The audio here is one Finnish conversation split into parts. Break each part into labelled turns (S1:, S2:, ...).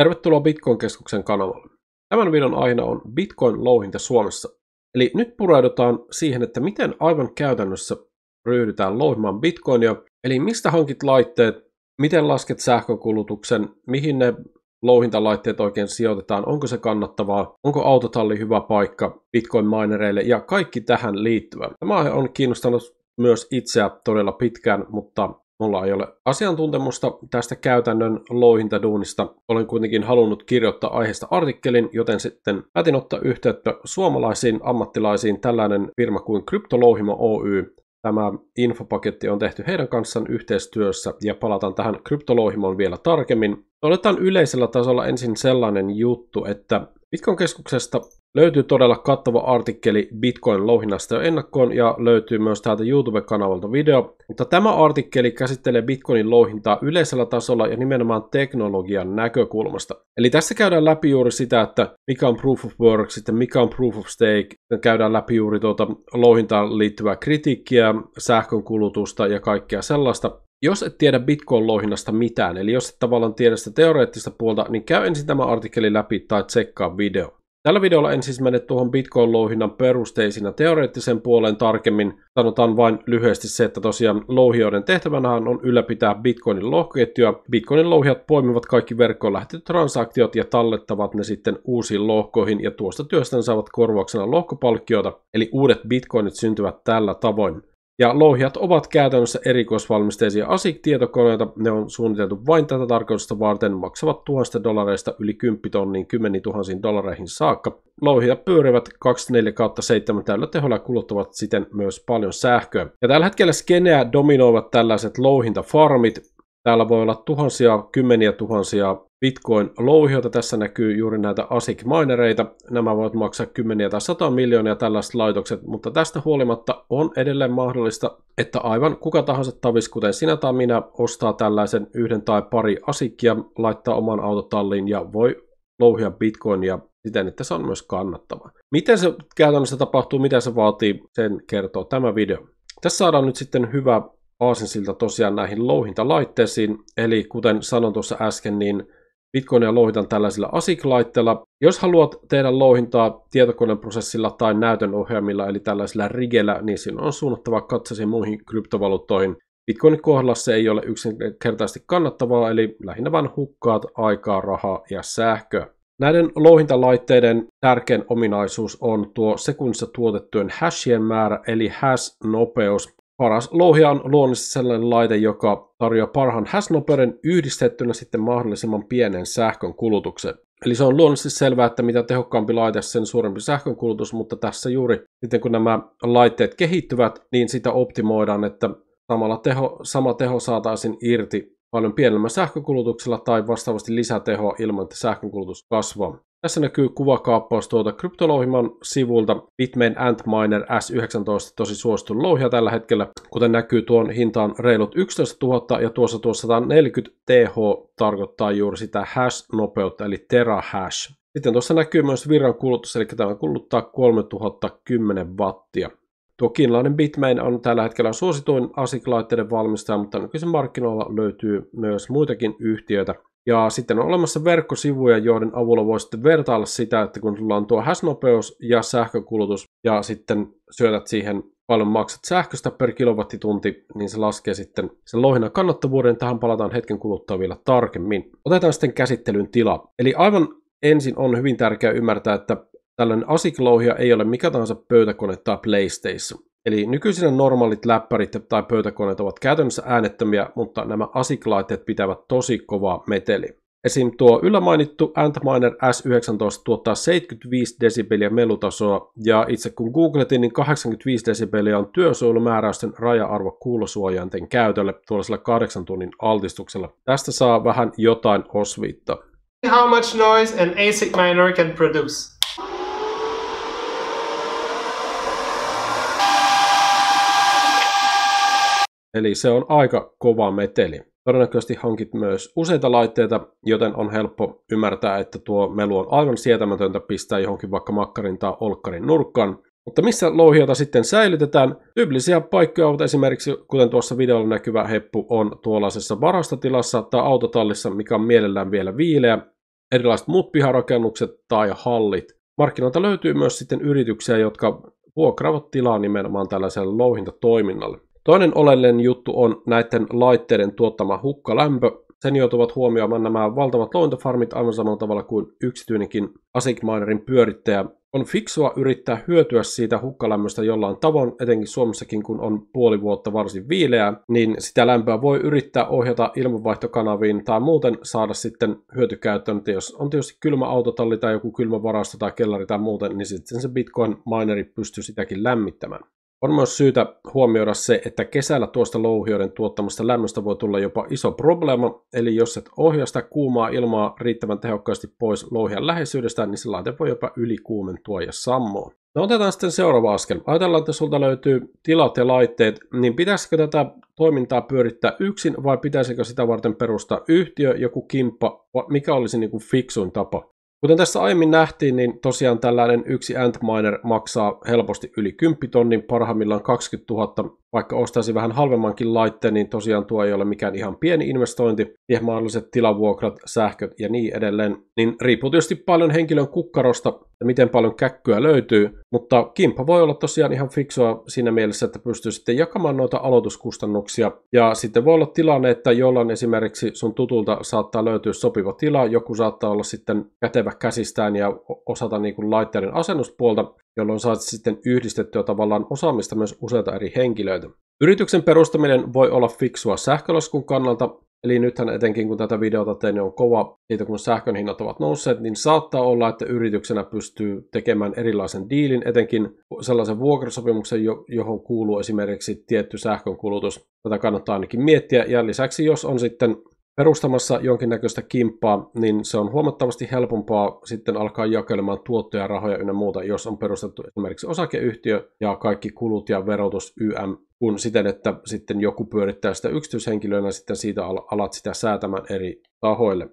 S1: Tervetuloa Bitcoin-keskuksen kanavalle. Tämän videon aina on Bitcoin-louhinta Suomessa. Eli nyt pureudutaan siihen, että miten aivan käytännössä ryhdytään louhimaan Bitcoinia, eli mistä hankit laitteet, miten lasket sähkökulutuksen, mihin ne louhintalaitteet oikein sijoitetaan, onko se kannattavaa, onko autotalli hyvä paikka Bitcoin-minereille ja kaikki tähän liittyvä. Tämä aihe on kiinnostanut myös itseä todella pitkään, mutta Mulla ei ole asiantuntemusta tästä käytännön louhintaduunista. Olen kuitenkin halunnut kirjoittaa aiheesta artikkelin, joten sitten päätin ottaa yhteyttä suomalaisiin ammattilaisiin tällainen firma kuin Kryptolouhima Oy. Tämä infopaketti on tehty heidän kanssaan yhteistyössä ja palataan tähän kryptolouhimoon vielä tarkemmin. Oletan yleisellä tasolla ensin sellainen juttu, että Bitcoin-keskuksesta Löytyy todella kattava artikkeli Bitcoin-louhinnasta jo ennakkoon ja löytyy myös täältä YouTube-kanavalta video. Mutta tämä artikkeli käsittelee Bitcoinin louhintaa yleisellä tasolla ja nimenomaan teknologian näkökulmasta. Eli tässä käydään läpi juuri sitä, että mikä on proof of work, sitten mikä on proof of stake. Käydään läpi juuri tuota louhintaan liittyvää kritiikkiä, sähkönkulutusta ja kaikkea sellaista jos et tiedä Bitcoin-louhinnasta mitään, eli jos et tavallaan tiedä sitä teoreettista puolta, niin käy ensin tämä artikkeli läpi tai tsekkaa video. Tällä videolla en siis mene tuohon Bitcoin-louhinnan perusteisina teoreettisen puolen tarkemmin. Sanotaan vain lyhyesti se, että tosiaan louhijoiden tehtävänä on ylläpitää Bitcoinin lohkoketjua. Bitcoinin louhijat poimivat kaikki verkkoon lähetetyt transaktiot ja tallettavat ne sitten uusiin lohkoihin ja tuosta työstä saavat korvauksena lohkopalkkiota, eli uudet bitcoinit syntyvät tällä tavoin. Ja louhijat ovat käytännössä erikoisvalmisteisia ASIC-tietokoneita. Ne on suunniteltu vain tätä tarkoitusta varten, maksavat tuhansista dollareista yli 10 tonniin 10 tuhansiin dollareihin saakka. Louhijat pyörivät 24 kautta 7 täydellä teholla ja kuluttavat siten myös paljon sähköä. Ja tällä hetkellä skeneä dominoivat tällaiset louhintafarmit, Täällä voi olla tuhansia, kymmeniä tuhansia bitcoin louhiota Tässä näkyy juuri näitä ASIC-minereita. Nämä voivat maksaa kymmeniä tai sata miljoonia tällaiset laitokset, mutta tästä huolimatta on edelleen mahdollista, että aivan kuka tahansa tavis, kuten sinä tai minä, ostaa tällaisen yhden tai pari ASICia, laittaa oman autotalliin ja voi louhia bitcoinia siten, että se on myös kannattava. Miten se käytännössä tapahtuu, mitä se vaatii, sen kertoo tämä video. Tässä saadaan nyt sitten hyvä aasinsilta tosiaan näihin louhintalaitteisiin. Eli kuten sanon tuossa äsken, niin Bitcoinia louhitan tällaisilla ASIC-laitteilla. Jos haluat tehdä louhintaa tietokoneprosessilla tai näytön eli tällaisilla rigellä, niin sinun on suunnattava katsasi muihin kryptovaluuttoihin. Bitcoinin kohdalla se ei ole yksinkertaisesti kannattavaa, eli lähinnä vain hukkaat aikaa, rahaa ja sähköä. Näiden louhintalaitteiden tärkein ominaisuus on tuo sekunnissa tuotettujen hashien määrä, eli hash-nopeus. Paras louhia on luonnollisesti sellainen laite, joka tarjoaa parhaan häsnopeuden yhdistettynä sitten mahdollisimman pienen sähkön kulutuksen. Eli se on luonnollisesti selvää, että mitä tehokkaampi laite, sen suurempi kulutus, mutta tässä juuri sitten kun nämä laitteet kehittyvät, niin sitä optimoidaan, että samalla teho, sama teho saataisiin irti paljon pienemmällä sähkönkulutuksella tai vastaavasti lisätehoa ilman, että sähkönkulutus kasvaa. Tässä näkyy kuvakaappaus tuolta kryptolouhiman sivulta. Bitmain Antminer S19 tosi suosittu louhia tällä hetkellä. Kuten näkyy, tuon hinta on reilut 11 000 ja tuossa tuo 140 TH tarkoittaa juuri sitä hash-nopeutta eli terahash. Sitten tuossa näkyy myös virran kulutus, eli tämä kuluttaa 3010 wattia. Tuo kiinalainen Bitmain on tällä hetkellä suosituin asiklaitteiden valmistaja, mutta nykyisen markkinoilla löytyy myös muitakin yhtiöitä, ja sitten on olemassa verkkosivuja, joiden avulla voi sitten vertailla sitä, että kun sulla on tuo häsnopeus ja sähkökulutus, ja sitten syötät siihen paljon maksat sähköstä per kilowattitunti, niin se laskee sitten sen lohina kannattavuuden. Tähän palataan hetken kuluttua vielä tarkemmin. Otetaan sitten käsittelyn tila. Eli aivan ensin on hyvin tärkeää ymmärtää, että tällainen asiklouhia ei ole mikä tahansa pöytäkone tai PlayStation. Eli nykyisin normaalit läppärit tai pöytäkoneet ovat käytännössä äänettömiä, mutta nämä asic pitävät tosi kovaa meteli. Esim. tuo yllä mainittu Antminer S19 tuottaa 75 desibeliä melutasoa, ja itse kun googletin, niin 85 desibeliä on työsuojelumääräysten raja-arvo kuulosuojainten käytölle tuollaisella kahdeksan tunnin altistuksella. Tästä saa vähän jotain osviittaa. How much noise an ASIC miner can produce? Eli se on aika kova meteli. Todennäköisesti hankit myös useita laitteita, joten on helppo ymmärtää, että tuo melu on aivan sietämätöntä pistää johonkin vaikka makkarin tai olkkarin nurkkaan. Mutta missä louhiota sitten säilytetään? Tyypillisiä paikkoja ovat esimerkiksi, kuten tuossa videolla näkyvä heppu, on tuollaisessa varastotilassa tai autotallissa, mikä on mielellään vielä viileä, erilaiset muut piharakennukset tai hallit. Markkinoilta löytyy myös sitten yrityksiä, jotka vuokraavat tilaa nimenomaan tällaiselle louhintatoiminnalle. Toinen oleellinen juttu on näiden laitteiden tuottama hukkalämpö. Sen joutuvat huomioimaan nämä valtavat lointofarmit aivan samalla tavalla kuin yksityinenkin Asic Minerin pyörittäjä. On fiksua yrittää hyötyä siitä hukkalämmöstä jollain tavoin, etenkin Suomessakin kun on puoli vuotta varsin viileää, niin sitä lämpöä voi yrittää ohjata ilmanvaihtokanaviin tai muuten saada sitten hyötykäyttöön. Jos on tietysti kylmä autotalli tai joku kylmä varasto tai kellari tai muuten, niin sitten se Bitcoin mineri pystyy sitäkin lämmittämään. On myös syytä huomioida se, että kesällä tuosta louhioiden tuottamasta lämmöstä voi tulla jopa iso probleema, eli jos et ohjaa sitä kuumaa ilmaa riittävän tehokkaasti pois louhian läheisyydestä, niin se laite voi jopa ylikuumentua ja sammoa. No otetaan sitten seuraava askel. Ajatellaan, että sulta löytyy tilat ja laitteet, niin pitäisikö tätä toimintaa pyörittää yksin vai pitäisikö sitä varten perustaa yhtiö, joku kimppa, mikä olisi niin kuin fiksuin tapa? Kuten tässä aiemmin nähtiin, niin tosiaan tällainen yksi Antminer maksaa helposti yli 10 tonnin, parhaimmillaan 20 000 vaikka ostaisi vähän halvemmankin laitteen, niin tosiaan tuo ei ole mikään ihan pieni investointi, ja mahdolliset tilavuokrat, sähköt ja niin edelleen, niin riippuu tietysti paljon henkilön kukkarosta ja miten paljon käkkyä löytyy, mutta kimppa voi olla tosiaan ihan fiksua siinä mielessä, että pystyy sitten jakamaan noita aloituskustannuksia, ja sitten voi olla tilanne, että jollain esimerkiksi sun tutulta saattaa löytyä sopiva tila, joku saattaa olla sitten kätevä käsistään ja osata niin kuin laitteiden asennuspuolta, jolloin saat sitten yhdistettyä tavallaan osaamista myös useita eri henkilöitä. Yrityksen perustaminen voi olla fiksua sähkölaskun kannalta, eli nythän etenkin kun tätä videota tein, niin on kova siitä, kun sähkön hinnat ovat nousseet, niin saattaa olla, että yrityksenä pystyy tekemään erilaisen diilin, etenkin sellaisen vuokrasopimuksen, johon kuuluu esimerkiksi tietty sähkönkulutus. Tätä kannattaa ainakin miettiä, ja lisäksi jos on sitten perustamassa jonkinnäköistä kimppaa, niin se on huomattavasti helpompaa sitten alkaa jakelemaan tuottoja, rahoja ynnä muuta, jos on perustettu esimerkiksi osakeyhtiö ja kaikki kulut ja verotus YM kun siten, että sitten joku pyörittää sitä yksityishenkilönä, sitten siitä alat sitä säätämään eri tahoille.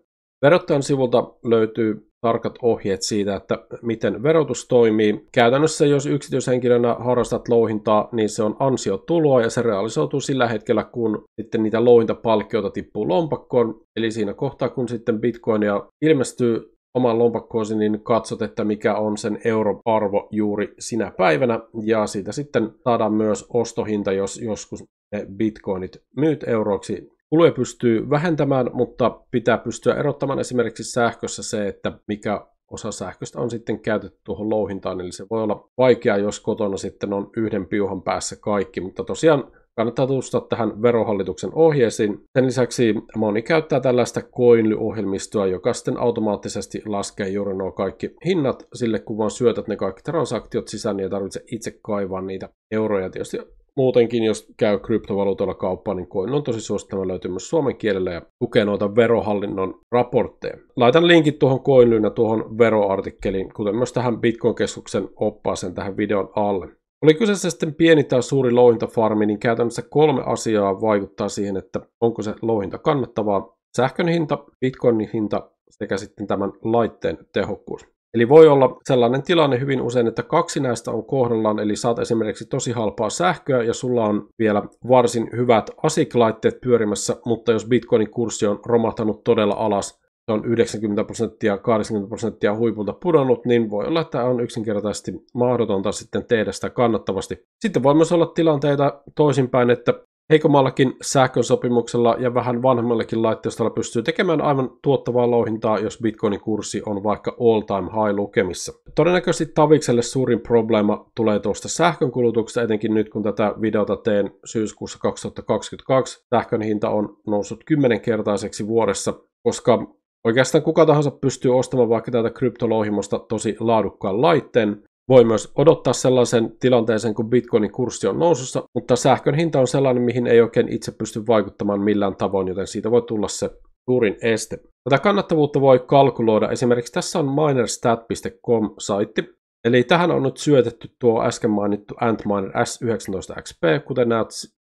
S1: Verottajan sivulta löytyy tarkat ohjeet siitä, että miten verotus toimii. Käytännössä jos yksityishenkilönä harrastat louhintaa, niin se on ansiotuloa ja se realisoituu sillä hetkellä, kun sitten niitä louhintapalkkioita tippuu lompakkoon. Eli siinä kohtaa, kun sitten bitcoinia ilmestyy oman lompakkoosi, niin katsot, että mikä on sen euron arvo juuri sinä päivänä, ja siitä sitten saadaan myös ostohinta, jos joskus ne bitcoinit myyt euroiksi Kuluja pystyy vähentämään, mutta pitää pystyä erottamaan esimerkiksi sähkössä se, että mikä osa sähköstä on sitten käytetty tuohon louhintaan, eli se voi olla vaikeaa, jos kotona sitten on yhden piuhan päässä kaikki, mutta tosiaan kannattaa tutustua tähän verohallituksen ohjeisiin. Sen lisäksi moni käyttää tällaista coinly Coinly-ohjelmistoa, joka sitten automaattisesti laskee juuri nuo kaikki hinnat sille, kun vaan syötät ne kaikki transaktiot sisään, niin ei tarvitse itse kaivaa niitä euroja. Tietysti muutenkin, jos käy kryptovaluutalla kauppaa, niin koin on tosi suosittava löytyy myös suomen kielellä ja tukee noita verohallinnon raportteja. Laitan linkit tuohon koinlyyn ja tuohon veroartikkeliin, kuten myös tähän Bitcoin-keskuksen oppaaseen tähän videon alle. Oli kyseessä sitten pieni tai suuri louhintafarmi, niin käytännössä kolme asiaa vaikuttaa siihen, että onko se louhinta kannattavaa. Sähkön hinta, bitcoinin hinta sekä sitten tämän laitteen tehokkuus. Eli voi olla sellainen tilanne hyvin usein, että kaksi näistä on kohdallaan, eli saat esimerkiksi tosi halpaa sähköä ja sulla on vielä varsin hyvät asiklaitteet pyörimässä, mutta jos Bitcoinin kurssi on romahtanut todella alas, se on 90 prosenttia, 80 prosenttia huipulta pudonnut, niin voi olla, että on yksinkertaisesti mahdotonta sitten tehdä sitä kannattavasti. Sitten voi myös olla tilanteita toisinpäin, että Heikommallakin sähkösopimuksella ja vähän vanhemmallakin laitteistolla pystyy tekemään aivan tuottavaa louhintaa, jos bitcoinin kurssi on vaikka all-time high lukemissa. Todennäköisesti Tavikselle suurin probleema tulee tuosta sähkönkulutuksesta, etenkin nyt kun tätä videota teen syyskuussa 2022. Sähkön hinta on noussut kymmenenkertaiseksi vuodessa, koska Oikeastaan kuka tahansa pystyy ostamaan vaikka tätä kryptolouhimosta tosi laadukkaan laitteen, voi myös odottaa sellaisen tilanteeseen, kun bitcoinin kurssi on nousussa, mutta sähkön hinta on sellainen, mihin ei oikein itse pysty vaikuttamaan millään tavoin, joten siitä voi tulla se suurin este. Tätä kannattavuutta voi kalkuloida. Esimerkiksi tässä on minerstat.com-saitti. Eli tähän on nyt syötetty tuo äsken mainittu Antminer S19XP, kuten näet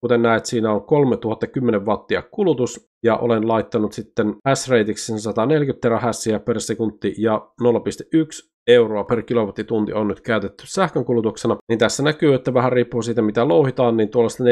S1: Kuten näet, siinä on 3010 wattia kulutus ja olen laittanut sitten s 140 terahässiä per sekunti ja 0,1 euroa per kilowattitunti on nyt käytetty sähkönkulutuksena, niin tässä näkyy, että vähän riippuu siitä mitä louhitaan, niin tuollaista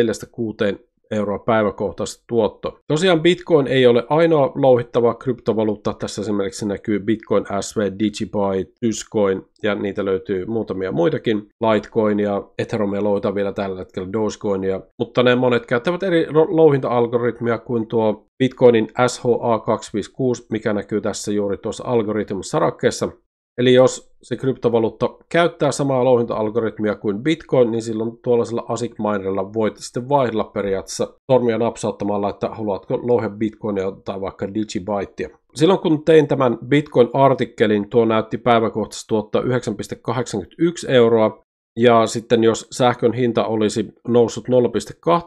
S1: 4-6 euroa päiväkohtaiset tuotto. Tosiaan Bitcoin ei ole ainoa louhittava kryptovaluutta. Tässä esimerkiksi näkyy Bitcoin SV, Digibyte, Tyscoin ja niitä löytyy muutamia muitakin. Litecoin ja Ethereumia louhitaan vielä tällä hetkellä Dogecoinia, mutta ne monet käyttävät eri louhinta-algoritmia kuin tuo Bitcoinin SHA256, mikä näkyy tässä juuri tuossa algoritmisarakkeessa. Eli jos se kryptovaluutta käyttää samaa louhinta-algoritmia kuin Bitcoin, niin silloin tuollaisella asic minerilla voit sitten vaihdella periaatteessa sormia napsauttamalla, että haluatko louhe Bitcoinia tai vaikka Digibyteia. Silloin kun tein tämän Bitcoin-artikkelin, tuo näytti päiväkohtaisesti tuottaa 9,81 euroa, ja sitten jos sähkön hinta olisi noussut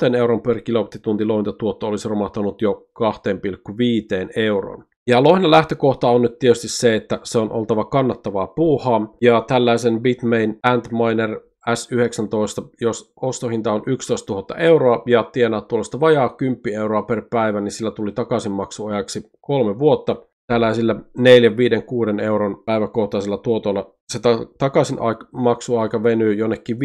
S1: 0,2 euron per kilowattitunti, louhinta tuotto olisi romahtanut jo 2,5 euroon. Ja lohna lähtökohta on nyt tietysti se, että se on oltava kannattavaa puuhaa, ja tällaisen Bitmain Antminer S19, jos ostohinta on 11 000 euroa ja tienaa tuollaista vajaa 10 euroa per päivä, niin sillä tuli takaisinmaksuajaksi kolme vuotta. Tällaisilla 4, 5, 6 euron päiväkohtaisella tuotolla se ta- takaisin maksuaika venyy jonnekin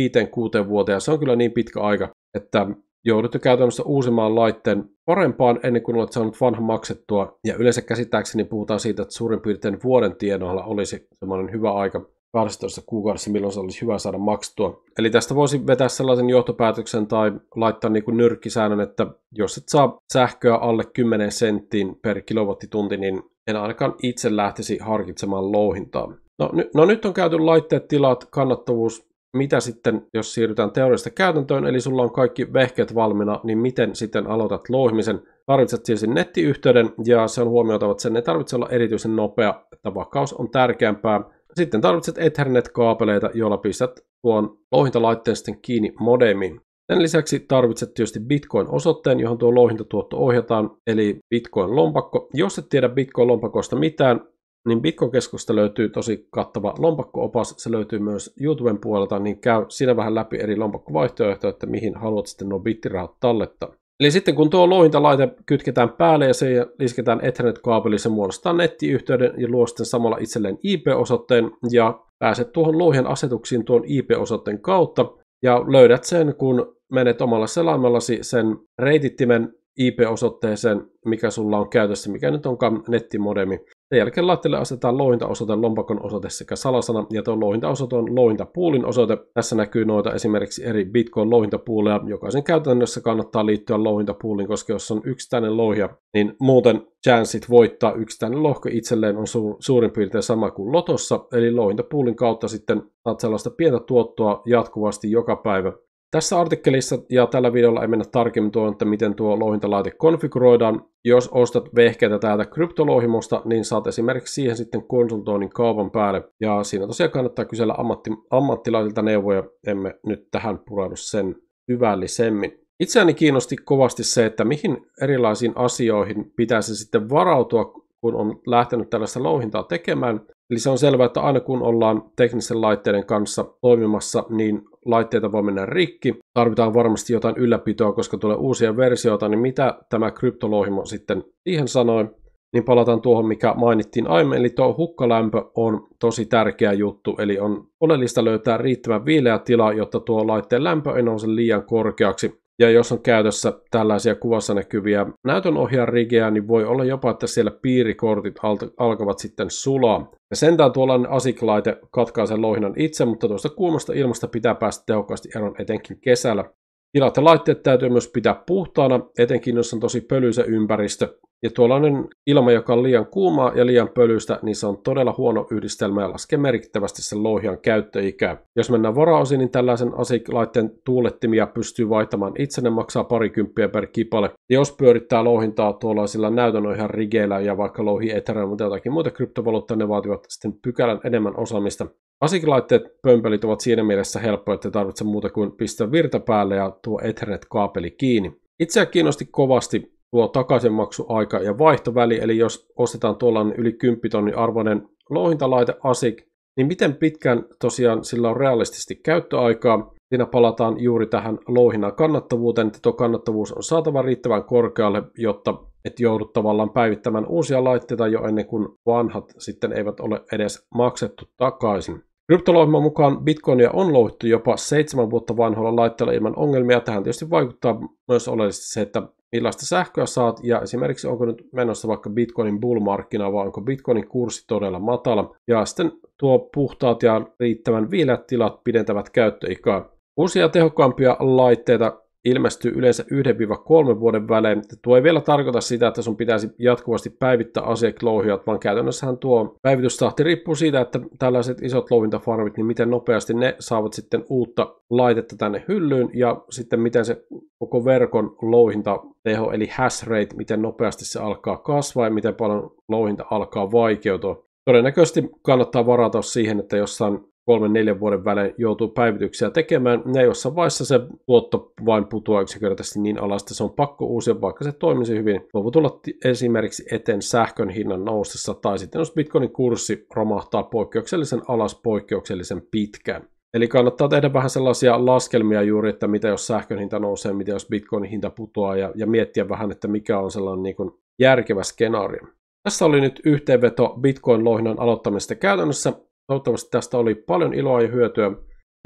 S1: 5-6 vuoteen ja se on kyllä niin pitkä aika, että joudut jo käytännössä uusimaan laitteen parempaan ennen kuin olet saanut vanha maksettua, ja yleensä käsittääkseni puhutaan siitä, että suurin piirtein vuoden tienoilla olisi semmoinen hyvä aika 12 kuukaudessa, milloin se olisi hyvä saada maksettua. Eli tästä voisi vetää sellaisen johtopäätöksen tai laittaa niin kuin nyrkkisäännön, että jos et saa sähköä alle 10 senttiin per kilowattitunti, niin en ainakaan itse lähtisi harkitsemaan louhintaa. No, no nyt on käyty laitteet, tilat, kannattavuus mitä sitten, jos siirrytään teoriasta käytäntöön, eli sulla on kaikki vehkeet valmiina, niin miten sitten aloitat louhimisen? Tarvitset siis nettiyhteyden, ja se on huomioitava, että sen ei tarvitse olla erityisen nopea, että vakaus on tärkeämpää. Sitten tarvitset Ethernet-kaapeleita, joilla pistät tuon louhintalaitteen sitten kiinni modemiin. Sen lisäksi tarvitset tietysti Bitcoin-osoitteen, johon tuo louhintatuotto ohjataan, eli Bitcoin-lompakko. Jos et tiedä Bitcoin-lompakosta mitään, niin Bitcoin-keskusta löytyy tosi kattava lompakkoopas. Se löytyy myös YouTuben puolelta, niin käy siinä vähän läpi eri lompakkovaihtoehtoja, että mihin haluat sitten nuo bittirahat tallettaa. Eli sitten kun tuo louhintalaite kytketään päälle ja se lisketään Ethernet-kaapeli, se muodostaa nettiyhteyden ja luo sitten samalla itselleen IP-osoitteen ja pääset tuohon louhien asetuksiin tuon IP-osoitteen kautta ja löydät sen, kun menet omalla selaimellasi sen reitittimen IP-osoitteeseen, mikä sulla on käytössä, mikä nyt onkaan nettimodemi. Sen jälkeen laitteelle asetetaan lointaosoite, lompakon osoite sekä salasana, ja tuo lointaosoite on lointapuulin osoite. Tässä näkyy noita esimerkiksi eri Bitcoin lointapuuleja. Jokaisen käytännössä kannattaa liittyä lointapuuliin, koska jos on yksittäinen lohja, niin muuten chanssit voittaa yksittäinen lohko itselleen on su- suurin piirtein sama kuin lotossa, eli lointapuulin kautta sitten saat sellaista pientä tuottoa jatkuvasti joka päivä, tässä artikkelissa ja tällä videolla ei mennä tarkemmin tuon, että miten tuo louhintalaite konfiguroidaan. Jos ostat vehkeitä täältä kryptolouhimosta, niin saat esimerkiksi siihen sitten konsultoinnin kaupan päälle. Ja siinä tosiaan kannattaa kysellä ammatti, ammattilaisilta neuvoja, emme nyt tähän pureudu sen hyvällisemmin. Itseäni kiinnosti kovasti se, että mihin erilaisiin asioihin pitäisi sitten varautua, kun on lähtenyt tällaista louhintaa tekemään, Eli se on selvää, että aina kun ollaan teknisten laitteiden kanssa toimimassa, niin laitteita voi mennä rikki. Tarvitaan varmasti jotain ylläpitoa, koska tulee uusia versioita, niin mitä tämä kryptolohimo sitten siihen sanoi, niin palataan tuohon, mikä mainittiin aiemmin, eli tuo hukkalämpö on tosi tärkeä juttu, eli on oleellista löytää riittävän viileä tila, jotta tuo laitteen lämpö ei nouse liian korkeaksi, ja jos on käytössä tällaisia kuvassa näkyviä näytönohjaan rigejä, niin voi olla jopa, että siellä piirikortit alkavat sitten sulaa. Ja sentään tuollainen asiklaite katkaisee lohinan itse, mutta tuosta kuumasta ilmasta pitää päästä tehokkaasti eroon etenkin kesällä. Tilat ja laitteet täytyy myös pitää puhtaana, etenkin jos on tosi pölyisä ympäristö. Ja tuollainen ilma, joka on liian kuumaa ja liian pölyistä, niin se on todella huono yhdistelmä ja laskee merkittävästi sen louhian käyttöikää. Jos mennään varaosiin, niin tällaisen asiklaitteen tuulettimia pystyy vaihtamaan itse, ne maksaa parikymppiä per kipale. Ja jos pyörittää louhintaa tuollaisilla näytön ihan rigeillä ja vaikka louhi Ethereum tai jotakin muuta kryptovaluutta, ne vaativat sitten pykälän enemmän osaamista. Asiakilaitteet pömpelit ovat siinä mielessä helppoja, että tarvitse muuta kuin pistää virta päälle ja tuo Ethernet-kaapeli kiinni. Itseä kiinnosti kovasti tuo takaisinmaksuaika ja vaihtoväli, eli jos ostetaan tuollainen yli 10 tonnin arvoinen louhintalaite ASIC, niin miten pitkään tosiaan sillä on realistisesti käyttöaikaa. Siinä palataan juuri tähän louhinnan kannattavuuteen, että tuo kannattavuus on saatava riittävän korkealle, jotta et joudut tavallaan päivittämään uusia laitteita jo ennen kuin vanhat sitten eivät ole edes maksettu takaisin. Kryptolohjelman mukaan bitcoinia on louhittu jopa seitsemän vuotta vanhoilla laitteilla ilman ongelmia. Tähän tietysti vaikuttaa myös oleellisesti se, että millaista sähköä saat ja esimerkiksi onko nyt menossa vaikka bitcoinin bullmarkkina vai onko bitcoinin kurssi todella matala. Ja sitten tuo puhtaat ja riittävän viileät tilat pidentävät käyttöikää. Uusia tehokkaampia laitteita ilmestyy yleensä 1-3 vuoden välein. Tuo ei vielä tarkoita sitä, että sun pitäisi jatkuvasti päivittää asiaklouhijat, vaan käytännössähän tuo päivitystahti riippuu siitä, että tällaiset isot louhintafarmit, niin miten nopeasti ne saavat sitten uutta laitetta tänne hyllyyn ja sitten miten se koko verkon louhintateho eli hash rate, miten nopeasti se alkaa kasvaa ja miten paljon louhinta alkaa vaikeutua. Todennäköisesti kannattaa varata siihen, että jossain kolmen neljän vuoden välein joutuu päivityksiä tekemään, ja jossain vaiheessa se tuotto vain putoaa yksinkertaisesti niin alas, että se on pakko uusia, vaikka se toimisi hyvin. Voi tulla esimerkiksi eteen sähkön hinnan noustessa, tai sitten jos Bitcoinin kurssi romahtaa poikkeuksellisen alas poikkeuksellisen pitkään. Eli kannattaa tehdä vähän sellaisia laskelmia juuri, että mitä jos sähkön hinta nousee, mitä jos bitcoinin hinta putoaa ja, ja miettiä vähän, että mikä on sellainen niin kuin järkevä skenaario. Tässä oli nyt yhteenveto Bitcoin-lohinnan aloittamisesta käytännössä. Toivottavasti tästä oli paljon iloa ja hyötyä.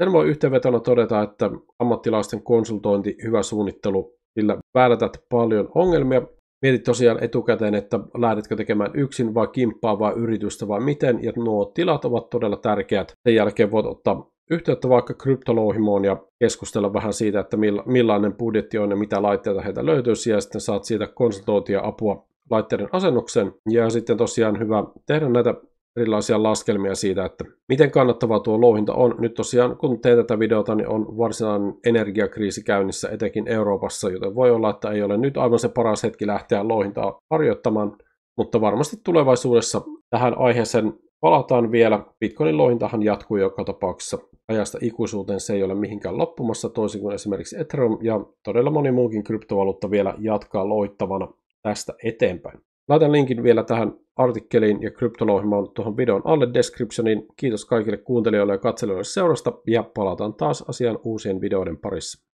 S1: Sen voi yhteenvetona todeta, että ammattilaisten konsultointi, hyvä suunnittelu, sillä päätät paljon ongelmia. Mietit tosiaan etukäteen, että lähdetkö tekemään yksin vai kimppaa vai yritystä vai miten, ja nuo tilat ovat todella tärkeät. Sen jälkeen voit ottaa yhteyttä vaikka kryptolouhimoon ja keskustella vähän siitä, että millainen budjetti on ja mitä laitteita heitä löytyy, ja sitten saat siitä konsultointia apua laitteiden asennuksen. Ja sitten tosiaan hyvä tehdä näitä erilaisia laskelmia siitä, että miten kannattavaa tuo louhinta on. Nyt tosiaan, kun teen tätä videota, niin on varsinainen energiakriisi käynnissä, etenkin Euroopassa, joten voi olla, että ei ole nyt aivan se paras hetki lähteä louhintaa harjoittamaan, mutta varmasti tulevaisuudessa tähän aiheeseen palataan vielä. Bitcoinin louhintahan jatkuu joka tapauksessa ajasta ikuisuuteen. Se ei ole mihinkään loppumassa, toisin kuin esimerkiksi Ethereum ja todella moni muukin kryptovaluutta vielä jatkaa loittavana tästä eteenpäin. Laitan linkin vielä tähän artikkeliin ja kryptolohjelmaan tuohon videon alle descriptioniin. Kiitos kaikille kuuntelijoille ja katselijoille seurasta ja palataan taas asian uusien videoiden parissa.